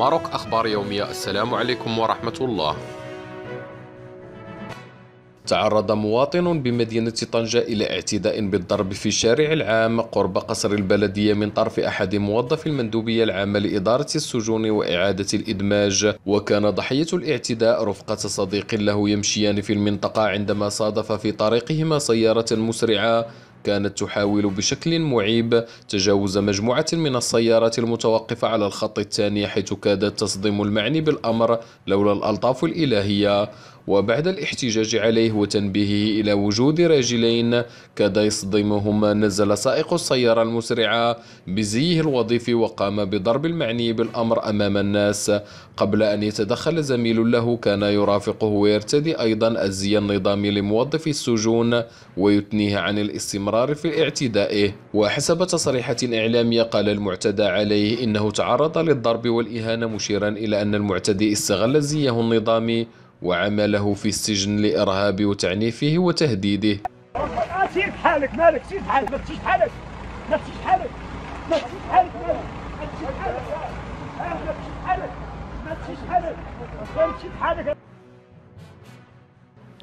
ماروك أخبار يومية السلام عليكم ورحمة الله تعرض مواطن بمدينة طنجة إلى اعتداء بالضرب في الشارع العام قرب قصر البلدية من طرف أحد موظفي المندوبية العامة لإدارة السجون وإعادة الإدماج وكان ضحية الاعتداء رفقة صديق له يمشيان في المنطقة عندما صادف في طريقهما سيارة مسرعة كانت تحاول بشكل معيب تجاوز مجموعة من السيارات المتوقفة على الخط الثاني حيث كادت تصدم المعني بالأمر لولا الألطاف الإلهية وبعد الاحتجاج عليه وتنبيهه إلى وجود راجلين كاد يصدمهما نزل سائق السيارة المسرعة بزيه الوظيفي وقام بضرب المعني بالأمر أمام الناس قبل أن يتدخل زميل له كان يرافقه ويرتدي أيضا الزي النظامي لموظف السجون ويثنيه عن الاستمرار الاستمرار في اعتدائه وحسب تصريحات إعلامية قال المعتدى عليه إنه تعرض للضرب والإهانة مشيرا إلى أن المعتدي استغل زيه النظامي وعمله في السجن لإرهاب وتعنيفه وتهديده ما ما ما ما ما ما